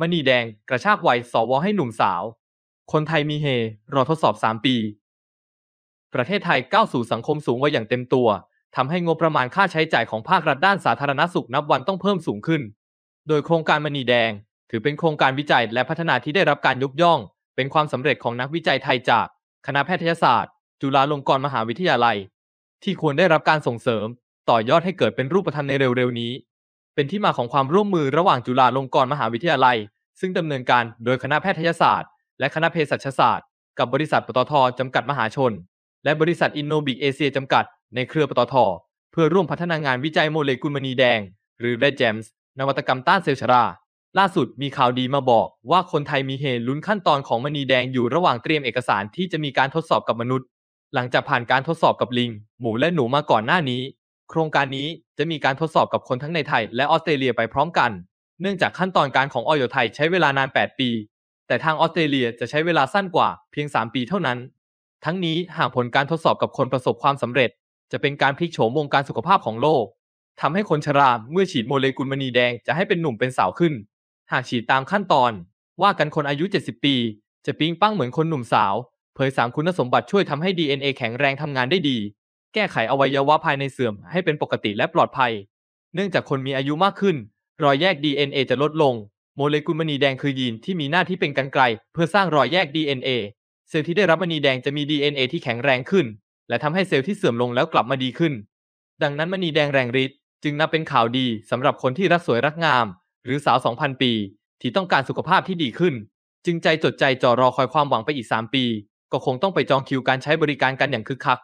มณีแดงกระชากวัยสวให้หนุ่มสาว คนไทยมีเฮ รอทดสอบ 3 ปี ประเทศไทยก้าวสู่สังคมสูงวัยอย่างเต็มตัว ทำให้งบประมาณค่าใช้จ่ายของภาครัฐด้านสาธารณสุขนับวันต้องเพิ่มสูงขึ้น โดยโครงการมณีแดง ถือเป็นโครงการวิจัยและพัฒนาที่ได้รับการยกย่อง เป็นความสำเร็จของนักวิจัยไทยจาก คณะแพทยศาสตร์ จุฬาลงกรณ์มหาวิทยาลัย ที่ควรได้รับการส่งเสริม ต่อยอดให้เกิดเป็นรูปธรรมในเร็วๆนี้เป็นที่มาของความร่วมมือระหว่างจุฬาลงกรณ์มหาวิทยาลัย ซึ่งดำเนินการโดยคณะแพทยศาสตร์และคณะเภสัชศาสตร์ กับบริษัทปตท จำกัดมหาชน และบริษัทอินโนบิกเอเชียจำกัดในเครือปตท เพื่อร่วมพัฒนางานวิจัยโมเลกุลมณีแดง หรือเรดเจมส์นวัตกรรมต้านเซลล์ชรา ล่าสุดมีข่าวดีมาบอก ว่าคนไทยมีเหตุลุ้นขั้นตอนของมณีแดงอยู่ระหว่างเตรียมเอกสารที่จะมีการทดสอบกับมนุษย์ หลังจากผ่านการทดสอบกับลิงหมูและหนูมาก่อนหน้านี้โครงการนี้จะมีการทดสอบกับคนทั้งในไทยและออสเตรเลียไปพร้อมกัน เนื่องจากขั้นตอนการของออยไทยใช้เวลานาน 8 ปี แต่ทางออสเตรเลียจะใช้เวลาสั้นกว่า เพียง 3 ปีเท่านั้น ทั้งนี้หากผลการทดสอบกับคนประสบความสำเร็จ จะเป็นการพลิกโฉมวงการสุขภาพของโลก ทำให้คนชราเมื่อฉีดโมเลกุลมณีแดงจะให้เป็นหนุ่มเป็นสาวขึ้น หากฉีดตามขั้นตอน ว่ากันคนอายุ 70 ปีจะปิ้งปั้งเหมือนคนหนุ่มสาว เผยสามคุณสมบัติช่วยทำให้ DNA แข็งแรงทำงานได้ดีแก้ไขอวัยวะภายในเสื่อมให้เป็นปกติและปลอดภัย เนื่องจากคนมีอายุมากขึ้น รอยแยก DNA จะลดลง โมเลกุลมณีแดงคือยีนที่มีหน้าที่เป็นกันไกล เพื่อสร้างรอยแยก DNA เซลล์ที่ได้รับมณีแดงจะมี DNA ที่แข็งแรงขึ้น และทำให้เซลล์ที่เสื่อมลงแล้วกลับมาดีขึ้น ดังนั้นมณีแดงแรงฤทธิ์จึงนับเป็นข่าวดีสำหรับคนที่รักสวยรักงามหรือสาว2,000ปี ที่ต้องการสุขภาพที่ดีขึ้น จึงใจจดใจจ่อรอคอยความหวังไปอีก 3 ปี ก็คงต้องไปจองคิวการใช้บริการกันอย่างคึกคัก